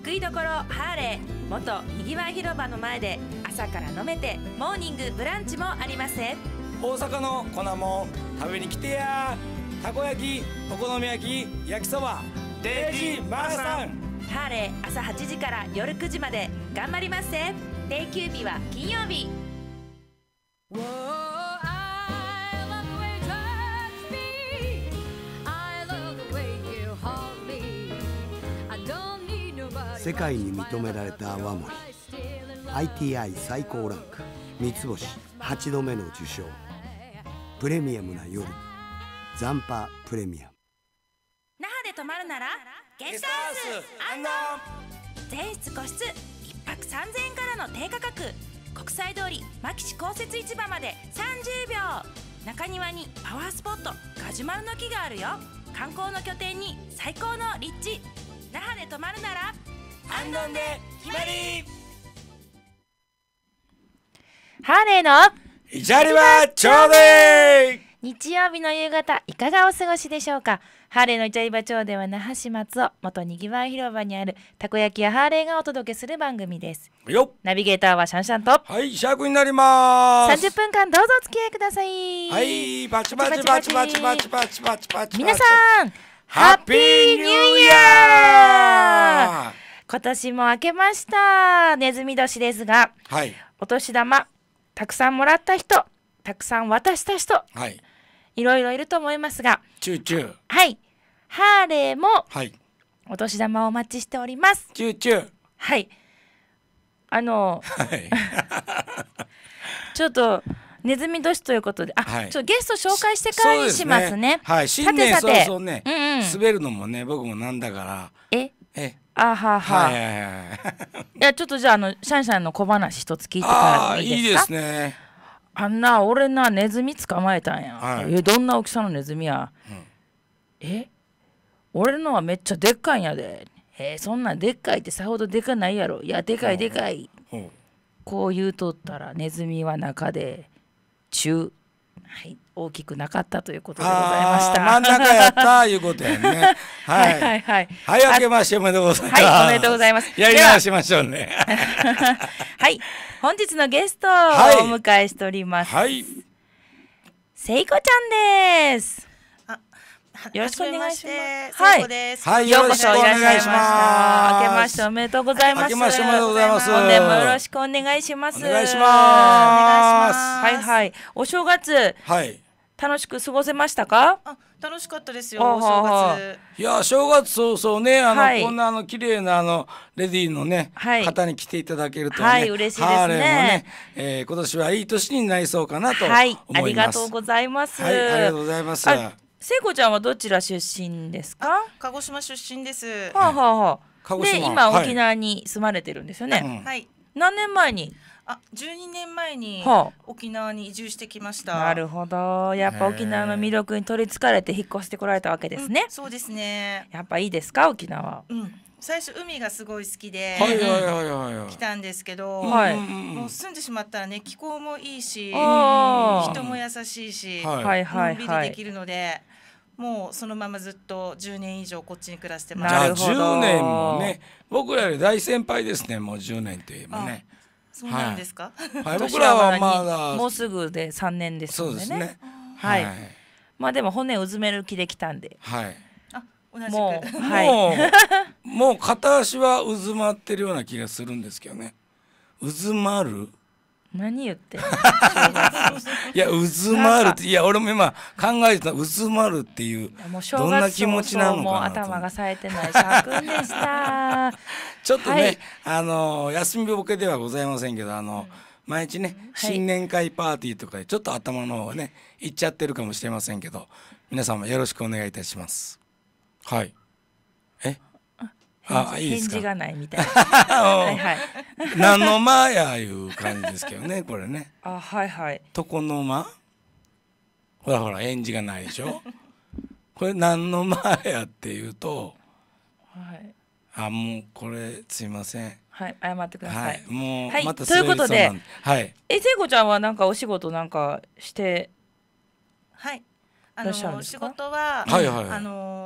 ゆくいどころハーレー元にぎわい広場の前で朝から飲めてモーニングブランチもあります大阪の粉も食べに来てやたこ焼きお好み焼き焼きそばデイジーマーさんハーレー朝8時から夜9時まで頑張ります定休日は金曜日世界に認められた泡盛 ITI 最高ランク三つ星8度目の受賞プレミアムな夜ザンパプレミアム那覇で泊まるならゲストハウス全室個室1泊3000円からの低価格国際通り牧師公設市場まで30秒中庭にパワースポットガジュマルの木があるよ観光の拠点に最高の立地那覇で泊まるなら安どんで決まりハーレーのイチャリバちょうでい日曜日の夕方いかがお過ごしでしょうかハーレーのイチャリバ町では那覇市松尾元にぎわい広場にあるたこ焼きやハーレーがお届けする番組ですよナビゲーターはシャンシャンとはいシャークになります30分間どうぞお付き合いくださいはいバチバチバチバチバチバチバチバチ皆さんハッピーニューイヤー今年も明けましたネズミ年ですが、はい、お年玉たくさんもらった人たくさん渡した人、はい、いろいろいると思いますがチューチューはいハーレーも、はい、お年玉お待ちしておりますチューチューはいあの、はい、ちょっとネズミ年ということで、あ、はい、ちょっとゲスト紹介してからにしますね。すねはい、新年さてさて、そうね、うんうん、滑るのもね、僕もなんだから。え、え、あはは、はいはいはいいやちょっとじゃああのシャンシャンの小話一つ聞いてからあいいですかいいですねあんな俺なネズミ捕まえたんや、はい、えどんな大きさのネズミや、うん、え俺のはめっちゃでっかいんやでえー、そんなんでっかいってさほどでかないやろいやでかいでかい、こう言うとったらネズミは中で「チュー」はい大きくなかったということでございました。真ん中やったいうことやね。はい、はい、はい、はい、あけましておめでとうございます。はい、おめでとうございます。やり直しましょうね。はい、本日のゲストをお迎えしております。はい。せいこちゃんです。よろしくお願いします。はい。はい、よろしくお願いします。明けましておめでとうございます。明けましておめでとうございます。本年もよろしくお願いします。お願いします。はいはい。お正月。はい。楽しく過ごせましたかあ楽しかったですよお正月いや正月そうそうねあの、はい、こんなあの綺麗なあのレディーのね、はい、方に来ていただけるとね、はい、嬉しいですねハーね、えー、今年はいい年になりそうかなと思います、はい、ありがとうございますはいありがとうございます聖子ちゃんはどちら出身ですか鹿児島出身です、はあはあはあ、で今沖縄に住まれてるんですよね、うん、何年前にあ、12年前に沖縄に移住してきました。なるほど。やっぱ沖縄の魅力に取りつかれて引っ越してこられたわけですね。うん、そうですね。やっぱいいですか沖縄。うん。最初海がすごい好きで来たんですけど、はい、もう住んでしまったらね気候もいいし人も優しいし、はい、のんびりできるので。もうそのままずっと10年以上こっちに暮らしてます。じゃあ10年もね、僕らより大先輩ですね。もう10年ていえばね。ああそうなんですか、はい、僕らはまだもうすぐで三年ですのでねそうですねはい、まあでも骨うずめる気できたんではいもう、はい、もう片足はうまってるような気がするんですけどねうまる何言って いや「渦ずまる」っていや俺も今考えてた「渦ずまる」っていうどんな気持ちなのか頭が冴えてないしゃくんでした ちょっとね、はい、あの休みぼけではございませんけどあの、うん毎日ね、新年会パーティーとかでちょっと頭の方はねいっちゃってるかもしれませんけど皆様よろしくお願いいたします。はいあいいですかないみたいな はいはい何の間やいう感じですけどねこれねあはいはい床の間ほらほら返事がないでしょこれ何の間やっていうとはいあもうこれすいませんはい謝ってください、はい、もう、はい、またということではいえ聖子ちゃんはなんかお仕事なんかしてはいあの仕事ははいはい、あのー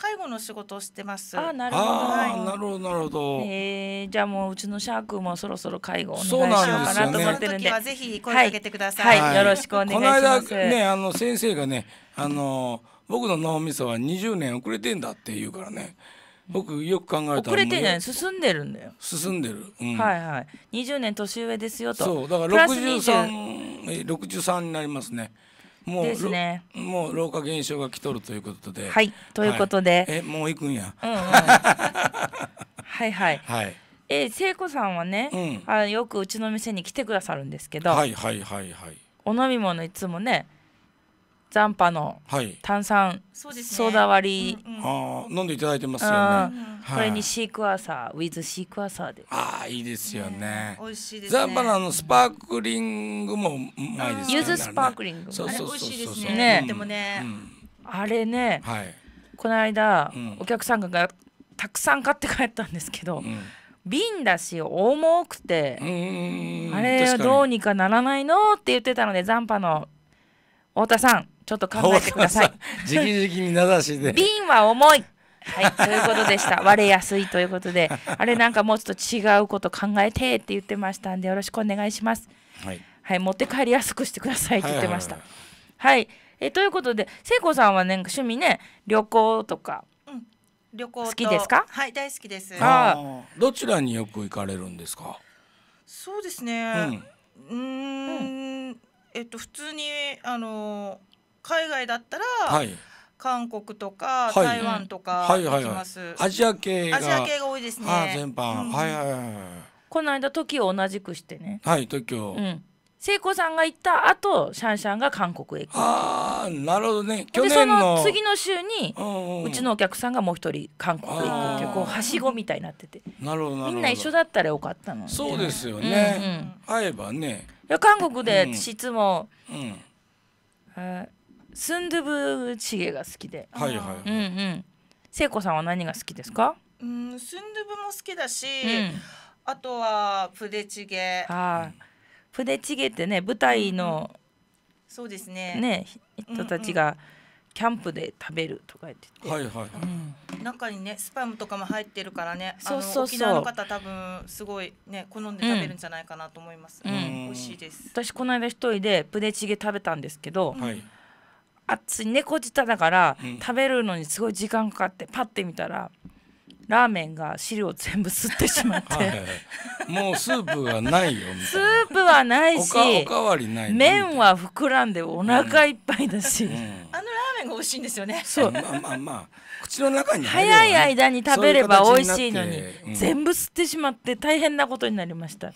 介護の仕事をしてます。あなるほど、はい、なるほどなるほど。えー、じゃあもううちのシャークもそろそろ介護お願いしようかなと思ってるんで。ぜひ声かけてください。はい、はいはい、よろしくお願いします。この間ねあの先生がねあの僕の脳みそは20年遅れてんだって言うからね。僕よく考えたら遅れてない進んでるんだよ進んでる、うん、はいはい20年年上ですよとそうだから6363になりますねもうですねもう老化現象が来とるということではいということで、はい、えもう行くんや、うんうん、はいはいはいえ聖子さんはね、うん、あよくうちの店に来てくださるんですけどはいはいはいはいお飲み物いつもね残波の炭酸、ソーダ割り、うんうん、あ飲んでいただいてますよね、はい、これにシークワーサーウィズシークワーサーでああいいですよね、うん、美味しいです、ね、残波のあのスパークリングもうまいですよねゆずスパークリングそうそうそうそうねね、でもね、あれね、はい、この間、お客さんがたくさん買って帰ったんですけど、瓶だし重くてあれどうにかならないのって言ってたので残波の太田さんちょっと考えてください。じきじきに名指しで。瓶は重い。はい、ということでした。割れやすいということで、あれなんかもうちょっと違うこと考えてって言ってましたんで、よろしくお願いします。はい、はい、持って帰りやすくしてくださいって言ってました。はいはい、はいはい、え、ということで、聖子さんはね、趣味ね、旅行とか。うん、旅行好きですか。はい、大好きです。ああ、どちらによく行かれるんですか。そうですね。うん、うんえっと、普通に、あの海外だったら、はい、韓国とか台湾とか行きます、はいはいはい、アジア系アジア系が多いですね全般、うん、はいはいはいこの間時を同じくしてねはい時を、うん聖子さんが行った後シャンシャンが韓国へ行くああなるほどね去年の次の週に、うんうん、うちのお客さんがもう一人韓国へ行くっていうこうはしごみたいになっててなるほどみんな一緒だったらよかったのそうですよね、うんうん、会えばねいや韓国で質も、うんうん、えースンドゥブチゲが好きで。はいはい。うんうん。聖子さんは何が好きですか？うん、スンドゥブも好きだし、あとはプデチゲ。ああ、プデチゲってね、舞台の、そうですね。ね、人たちがキャンプで食べるとか言ってて。はいはいうん、中にね、スパムとかも入ってるからね。そうそうそう。沖縄の方多分すごいね、好んで食べるんじゃないかなと思います。うん、美味しいです。私この間一人でプデチゲ食べたんですけど。はい。熱い猫舌だから、食べるのにすごい時間かかってパッて見たらラーメンが汁を全部吸ってしまってもうスープはないよスープはないし麺は膨らんでお腹いっぱいだし、うんうん、あのラーメンが美味しいんですよねそうまあまあまあ口の中に、ね、早い間に食べれば美味しいのに、うん、全部吸ってしまって大変なことになりました、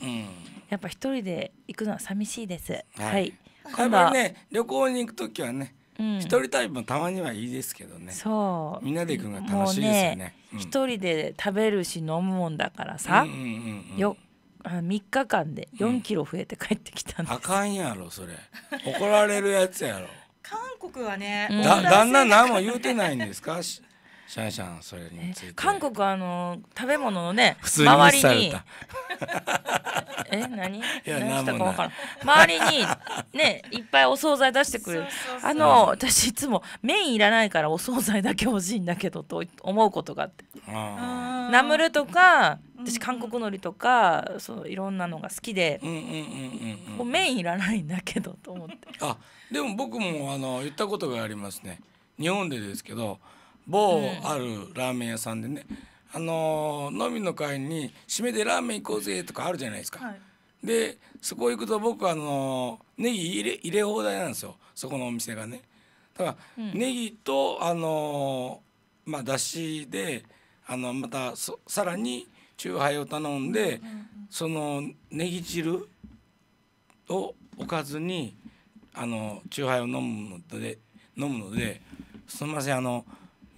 やっぱ一人で行くのは寂しいですはい、はい、今度はね旅行に行く時はね一人タイプもたまにはいいですけどねそうみんなで行くのが楽しいですよね一、人で食べるし飲むもんだからさ、うんよ3日間で4キロ増えて帰ってきたんです、あかんやろそれ怒られるやつやろ韓国はね、旦那何も言うてないんですかシャンシャンそれについて韓国あの食べ物のね普通に周りにえ何何したか分からん周りにねいっぱいお惣菜出してくれるあの、私いつも麺いらないからお惣菜だけ欲しいんだけどと思うことがあってナムルとか私韓国のりとかそういろんなのが好きで麺いらないんだけどと思ってあでも僕もあの言ったことがありますね日本でですけど某あるラーメン屋さんでね、あの飲みの会に締めでラーメン行こうぜとかあるじゃないですか。はい、でそこ行くと僕あのー、ネギ入れ入れ放題なんですよそこのお店がね。だから、うネギとあのまあだしであのまたそさらにチューハイを頼んで、そのネギ汁をおかずにあのチューハイを飲むので飲むので。すみませんあの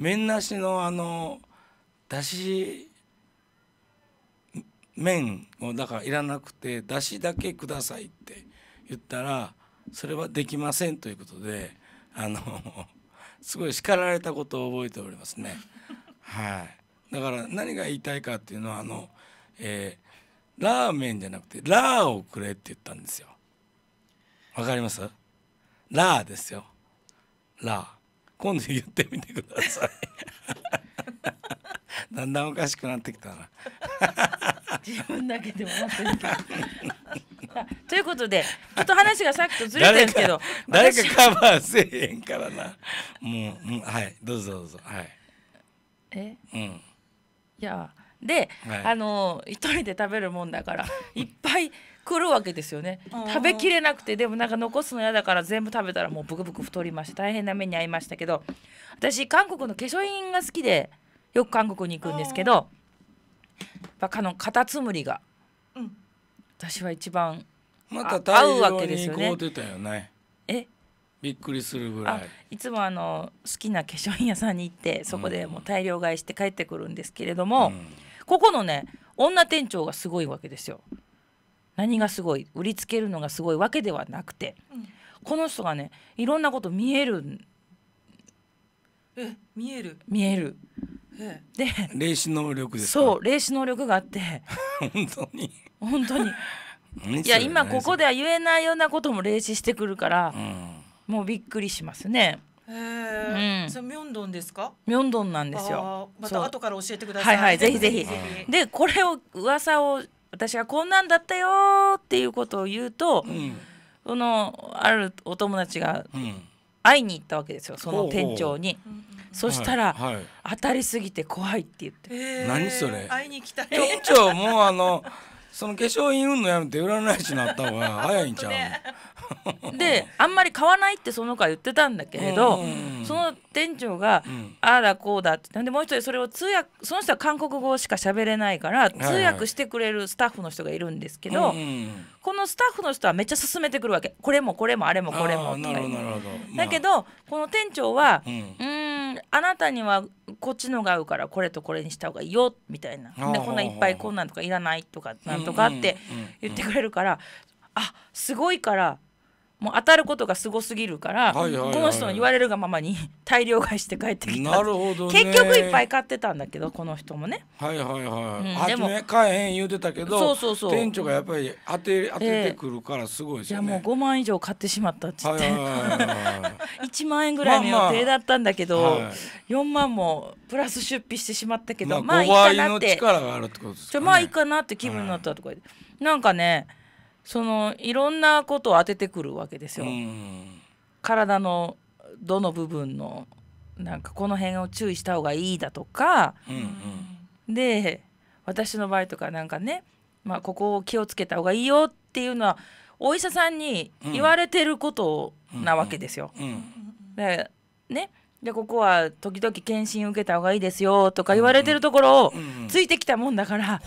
麺なしのあのだし麺をだからいらなくてだしだけくださいって言ったらそれはできませんということであの すごい叱られたことを覚えておりますね。はい、だから何が言いたいかっていうのはあの、えー、ラーメンじゃなくてラーをくれって言ったんですよ。わかりますラーですよ。ラー。今度言ってみてくださいだんだんおかしくなってきたな自分だけでも本当にということでちょっと話がさっきとずれてるけど誰かカバーせえへんからなもう、うん、はいどうぞどうぞはいえうんいやで、はい、あの一人で食べるもんだからいっぱい来るわけですよね食べきれなくてでもなんか残すの嫌だから全部食べたらもうブクブク太りまして大変な目に遭いましたけど私韓国の化粧品が好きでよく韓国に行くんですけどバカのカタツムリが、うん、私は一番また大量に買うてたよね。えびっくりするぐらいいつもあの好きな化粧品屋さんに行ってそこでもう大量買いして帰ってくるんですけれども、うん、ここのね女店長がすごいわけですよ。何がすごい売りつけるのがすごいわけではなくて、うん、この人がねいろんなこと見えるえ見える見える、で霊視能力ですそう霊視能力があって本当に本当にいや今ここでは言えないようなことも霊視してくるから、うん、もうびっくりしますね。へえ、うん、それミョンドンですか？ミョンドンなんですよ。また後から教えてください。はいはいぜひぜひ。でこれを噂を私はこんなんだったよっていうことを言うと、うん、そのあるお友達が会いに行ったわけですよその店長に。おうおうそしたら、はいはい、当たりすぎて怖いって言って。えー、何それ。会いに来た店長もうあのその化粧品運のやめて占い師になった方が早いんちゃう。ね、であんまり買わないってその子は言ってたんだけれど、その店長が、ああだこうだってなんでもう一人それを通訳その人は韓国語しか喋れないから通訳してくれるスタッフの人がいるんですけど、このスタッフの人はめっちゃ勧めてくるわけこれもこれもあれもこれもとかだけどこの店長は「うんあなたにはこっちのが合うからこれとこれにした方がいいよ」みたいなでこんないっぱいこんなんとかいらないとかなんとかって言ってくれるからあすごいからもう当たることがすごすぎるから、この人の言われるがままに 大量買いして帰ってきたなるほど、ね、結局いっぱい買ってたんだけどこの人もねはいはいはい、うん、でも買えへん言うてたけどそうそうそう店長がやっぱり当て当ててくるからすごいですよね、えー、いやもう5万以上買ってしまったっつって、1 万円ぐらいの予定だったんだけど、まあまあはい、4万もプラス出費してしまったけど、まあ、いいかなってまあいいかなって気分になったとか、はい、なんかねそのいろんなことを当ててくるわけですよ。体のどの部分のなんかこの辺を注意した方がいいだとか、うんうん、で私の場合とかなんかね、まあ、ここを気をつけた方がいいよっていうのはお医者さんに言われてることなわけですよ。うんうん、でねでここは時々検診受けた方がいいですよとか言われてるところをついてきたもんだから、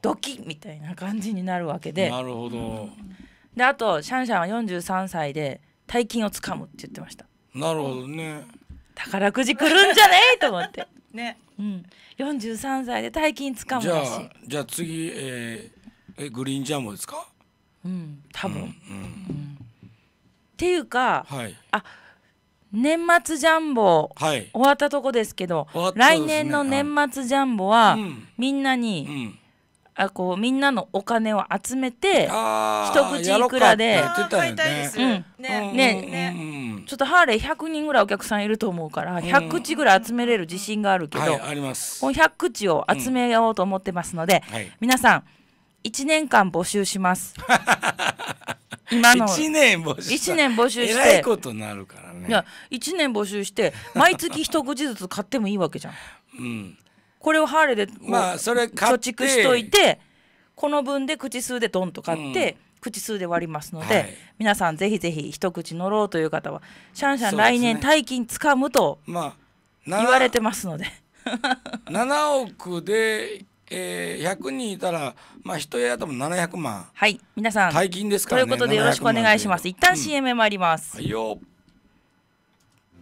ドキッみたいな感じになるわけでなるほど、であとシャンシャンは43歳で大金をつかむって言ってましたなるほどね宝くじくるんじゃねえと思って ね、うん、43歳で大金つかむらしいじゃあ次、えー、えグリーンジャンボですかうん多分、うん、、っていうか、はい、あ年末ジャンボ、はい、終わったとこですけど、ね、来年の年末ジャンボは、みんなに、うん、あこうみんなのお金を集めて一口いくらで、ちょっとハーレー100人ぐらいお客さんいると思うから100口ぐらい集めれる自信があるけど、う100口を集めようと思ってますので、うんはい、皆さん1年間募集します。今の1年募集1年募集してえらいことになるからねいや1年募集して毎月一口ずつ買ってもいいわけじゃん、うん、これをハーレーでまあそれ貯蓄しといてこの分で口数でドンと買って、うん、口数で割りますので、はい、皆さんぜひぜひ一口乗ろうという方はシャンシャン来年大金つかむと言われてますので。で、ね、7億でえー、100人いたら、まあ、1部屋とも700万。はい、皆さん。大金ですから、ね、ということでよろしくお願いします。一旦 CM へ参ります。うん、はいよ。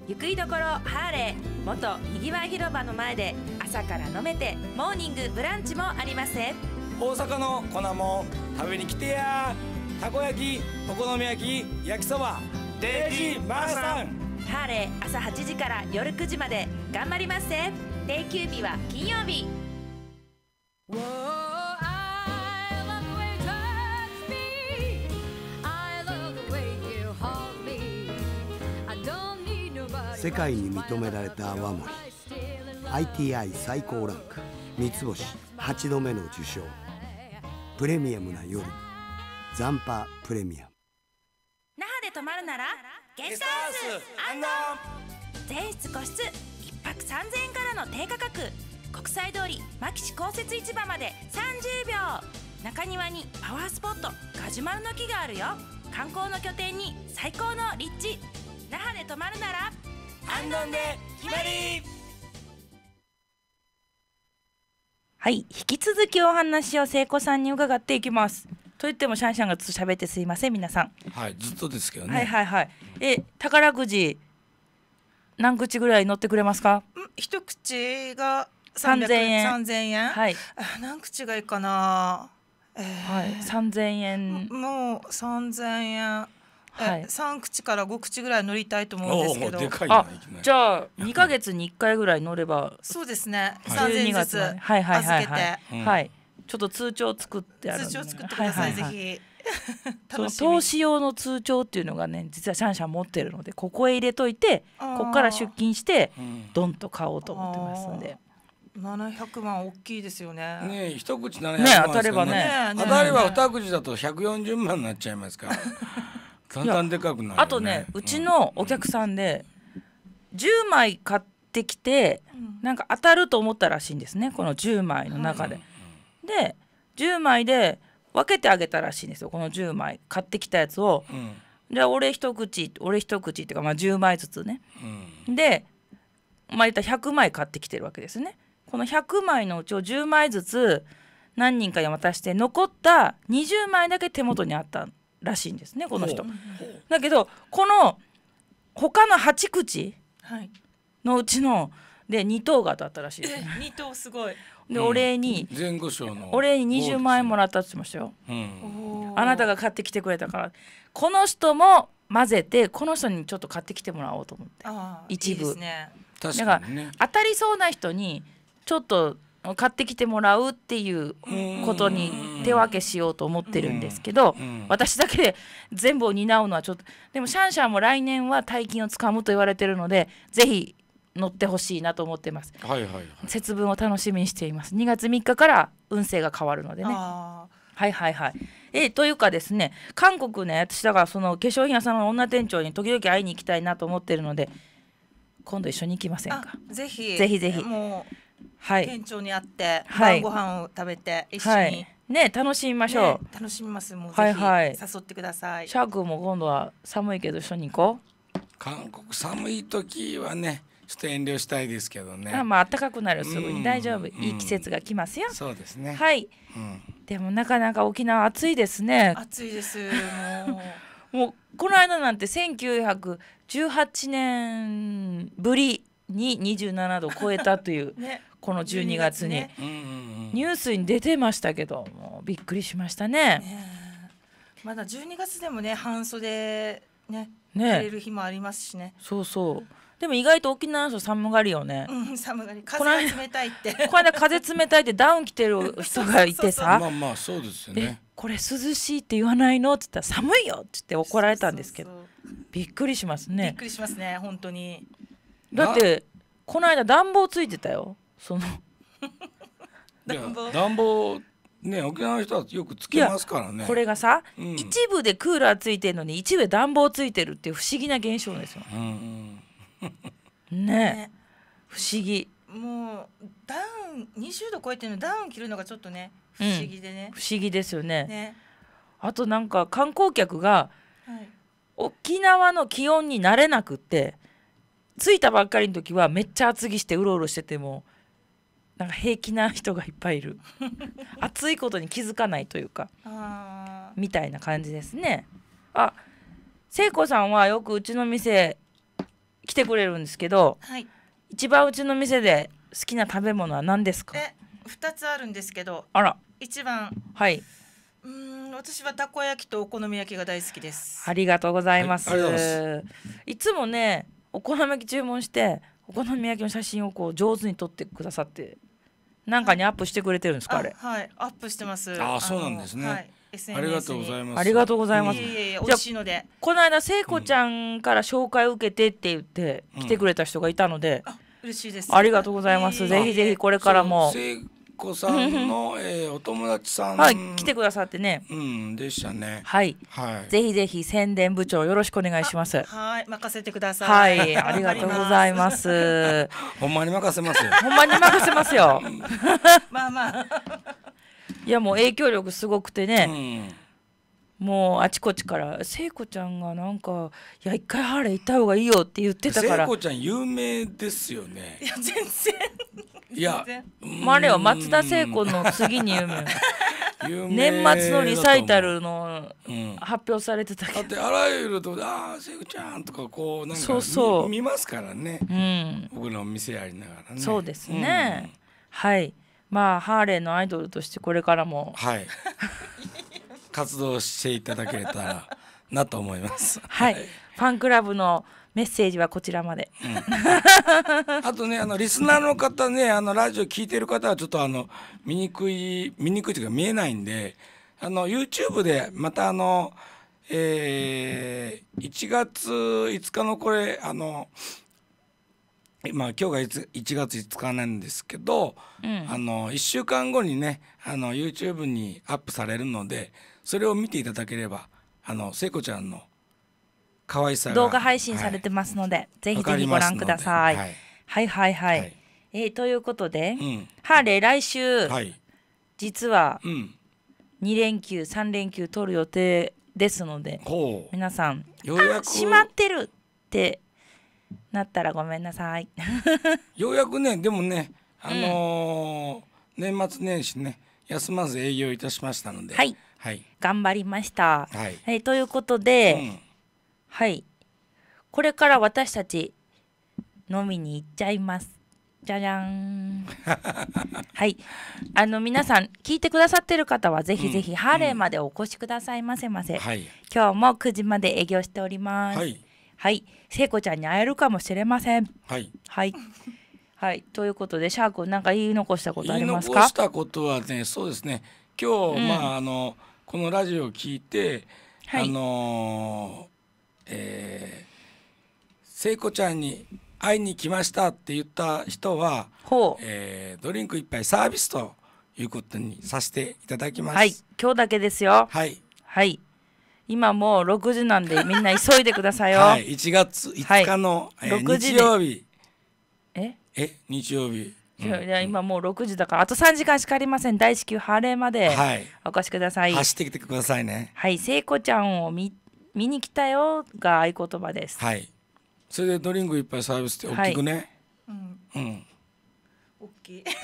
ゆくいどころハーレー元にぎわい広場の前で朝から飲めてモーニングブランチもありません大阪の粉も食べに来てやたこ焼きお好み焼き焼きそばデイジーマーさんハーレー朝8時から夜9時まで頑張ります定休日は金曜日世界に認められた泡盛 ITI 最高ランク三つ星8度目の受賞プレミアムな夜ザンパプレミアム那覇で泊まるならゲストハウス全室個室1泊3000円からの低価格国際通り牧師公設市場まで30秒中庭にパワースポットガジュマルの木があるよ観光の拠点に最高の立地那覇で泊まるなら安頓で決まりはい引き続きお話を聖子さんに伺っていきますと言ってもシャンシャンがずっと喋ってすいません皆さんはいずっとですけどねはいはいはいえ宝くじ何口ぐらい乗ってくれますか一口が3000円三千円はい何口がいいかなえはい3000円もう3000円はい、3口から5口ぐらい乗りたいと思うんですけどあじゃあ2か月に1回ぐらい乗ればそうですね三0ずつけて、はいはいはいはい、はい、ちょっと通帳作ってある通帳作ってください、ぜひ投資用の通帳っていうのがね実はシャンシャン持ってるのでここへ入れといてここから出勤してドンと買おうと思ってますんで。700万大きいですよね。ね一口700万、ね、ね。当たればね。当たれば二口だと140万になっちゃいますから。だ でかくなる、ね、あとね、うちのお客さんで10枚買ってきて、うなんか当たると思ったらしいんですねこの10枚の中で。うん、で10枚で分けてあげたらしいんですよこの10枚買ってきたやつを。うん、じゃあ俺一口俺一口っていうかまあ10枚ずつね。うん、でまあ言ったら100枚買ってきてるわけですね。この100枚のうちを10枚ずつ何人かに渡して残った20枚だけ手元にあったらしいんですねこの人。だけどこの他の8口のうちので2等が当たったらしいです、ね。2等すごいで、お礼に前後賞のお礼に20万円もらったって言ってましたよ、うん、あなたが買ってきてくれたからこの人も混ぜてこの人にちょっと買ってきてもらおうと思って一部、ね、だから当たりそうな人にちょっと買ってきてもらうっていうことに手分けしようと思ってるんですけど、私だけで全部を担うのはちょっとでもシャンシャンも来年は大金をつかむと言われてるのでぜひ乗ってほしいなと思ってます、はいはいはい、節分を楽しみにしています2月3日から運勢が変わるのでねはいはいはいえというかですね韓国ね私だからその化粧品屋さんの女店長に時々会いに行きたいなと思ってるので今度一緒に行きませんかぜひぜひぜひはい、県庁にあって、はい、晩ご飯を食べて一緒に、はい、ね楽しみましょう、ね、楽しみますもうはい誘ってくださいシャークも今度は寒いけど一緒に行こう韓国寒い時はねちょっと遠慮したいですけどね。あまあ暖かくなるすぐに大丈夫、いい季節が来ますよ。そうですね。はい、うん。でもなかなか沖縄暑いですね。暑いです。もうもうこの間なんて千九百十八年ぶりに二十七度超えたという。ねこの12月に、ね、ニュースに出てましたけどもうびっくりしましたね、ね、まだ12月でもね半袖ねね着る日もありますしねそうそうでも意外と沖縄の人寒がりよね、うん、寒がり風が冷たいって この間風冷たいってダウン着てる 人がいてさまあまあそうですよねこれ涼しいって言わないのって言ったら寒いよってって怒られたんですけどびっくりしますねびっくりしますね本当にだってこの間暖房ついてたよその暖房暖房ね沖縄の人はよくつけますからねこれがさ、うん、一部でクーラーついてるのに一部で暖房ついてるっていう不思議な現象ですよ、うんうん、ねね不思議もうダウン20度超えてるのダウン着るのがちょっとね不思議でね、うん、不思議ですよね、ね、あとなんか観光客が、はい、沖縄の気温に慣れなくって着いたばっかりの時はめっちゃ厚着してうろうろしててもなんか平気な人がいっぱいいる 熱いことに気づかないというかみたいな感じですねあ聖子さんはよくうちの店来てくれるんですけど、はい、一番うちの店で好きな食べ物は何ですかえ2つあるんですけどあら一番はいうん私はたこ焼きとお好み焼きが大好きですありがとうございます、いつもねお好み焼き注文してお好み焼きの写真をこう上手に撮ってくださってなんかにアップしてくれてるんですかあれはいアップしてますあそうなんですね、はい、ありがとうございますありがとうございます、うん、いえいえ美味しいのでこの間聖子ちゃんから紹介を受けてって言って来てくれた人がいたので、うん嬉しいです。ありがとうございます。えー、ぜひぜひこれからも。子さんの、えー、お友達さん、はい、来てくださってね。うん、でしたね。はい。はい。ぜひぜひ宣伝部長よろしくお願いします。はい、任せてください。はい、ありがとうございます。ほんまに任せますよ。ほんまに任せますよ。まあまあ。いやもう影響力すごくてね。うんもうあちこちから聖子ちゃんがなんか「いや一回ハーレー行った方がいいよ」って言ってたから聖子ちゃん有名ですよねいや全然いやまは松田聖子の次にむ。年末のリサイタルの発表されてたけど、うん、だってあらゆると「ああセ子ちゃん」とかこうなんかそうそう見ますからね、うん、僕の店やりながらねそうですね、うん、はいまあハーレーのアイドルとしてこれからもはい活動していただけたらなと思いますはい、ファンクラブのメッセージはこちらまで、うん、あとねあのリスナーの方ねあのラジオ聞いてる方はちょっとあの見にくい見にくいというか見えないんであの YouTube でまたあのえー、1月5日のこれあのまあ、今日が1月5日なんですけど、うん、あの1週間後にねあの YouTube にアップされるのでそれを見ていただければあの聖子ちゃんの可愛さ動画配信されてますので、はい、ぜひぜひご覧ください。はい、はいはいはい、はい、えー、ということで、うん、ハーレー来週、はい、実は2連休3連休取る予定ですので、皆さん「よ閉まってる!」ってなったらごめんなさい。ようやくねでもねあのーうん、年末年始ね休まず営業いたしましたので、はい、はい、頑張りました。はい、えー、ということで。うんはい。これから私たち飲みに行っちゃいます。じゃじゃん。はい。あの皆さん聞いてくださってる方はぜひぜひハーレーまでお越しくださいませませ。今日も9時まで営業しております。はい。はい。聖子ちゃんに会えるかもしれません。はい。はい。はい。ということでシャークなんか言い残したことありますか？言い残したことはね、そうですね。今日、うん、まああのこのラジオを聞いて、はい、あのーえー、聖子ちゃんに会いに来ましたって言った人は、えー、ドリンク一杯サービスということにさせていただきます。はい、今日だけですよ。はい。はい。今もう六時なんで みんな急いでくださいよ。はい、一月五日の、はいえー、日曜日。ええ日曜日。いや今もう六時だからあと三時間しかありません大至急晴れまでお越しください、はい、走ってきてくださいねはい聖子ちゃんを見見に来たよが合言葉です。はい。それでドリンクいっぱいサービスって大きくね。はい、うん。うん。大きい。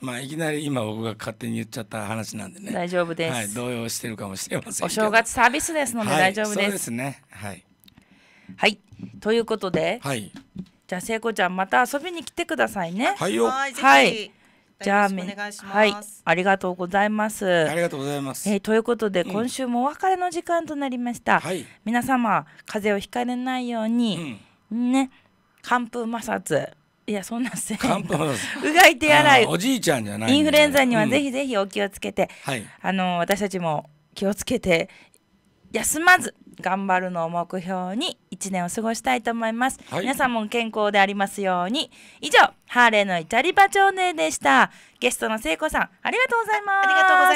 まあいきなり今僕が勝手に言っちゃった話なんでね。大丈夫です。はい、動揺してるかもしれませんお正月サービスですので大丈夫です。はい、そうですね。はい。はい。ということで。はい。じゃあ聖子ちゃんまた遊びに来てくださいね。はいよ。はい。じゃあおはい、ありがとうございます。ありがとうございます。えー、ということで、うん、今週もお別れの時間となりました。はい、皆様、風邪をひかれないように、うん、ね、寒風摩擦。いやそんなせいうがい手洗いおじいちゃんじゃないインフルエンザにはぜひぜひお気をつけて、うんはい、あの私たちも気をつけて休まず頑張るのを目標に一年を過ごしたいと思います、はい、皆さんも健康でありますように以上ハーレーのイタリバチョでしたゲストの聖子さんありがとうござい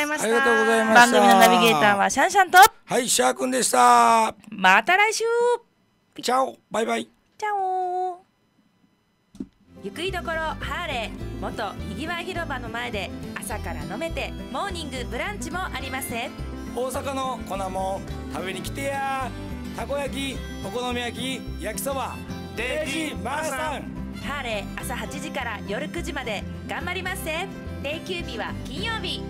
ますありがとうございました番組のナビゲーターはシャンシャンとはいシャーくでしたまた来週チャオバイバイチャオゆくいどころハーレー元にぎわい広場の前で朝から飲めてモーニングブランチもありませす大阪の粉も食べに来てやたこ焼きお好み焼き焼きそばデイジーマーさんハーレー朝8時から夜9時まで頑張りますぜ定休日は金曜日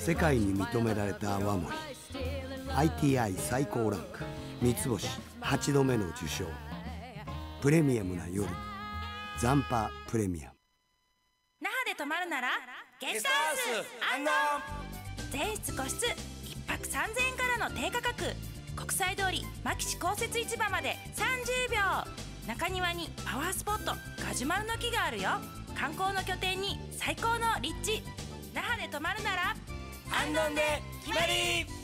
世界に認められた泡盛 ITI 最高ランク三つ星8度目の受賞プレミアムな夜ザンパプレミアム那覇で泊まるならゲストハウス全室個室1泊3000円からの低価格国際通り牧師公設市場まで30秒中庭にパワースポットガジュマルの木があるよ観光の拠点に最高の立地那覇で泊まるなら安穏で決まり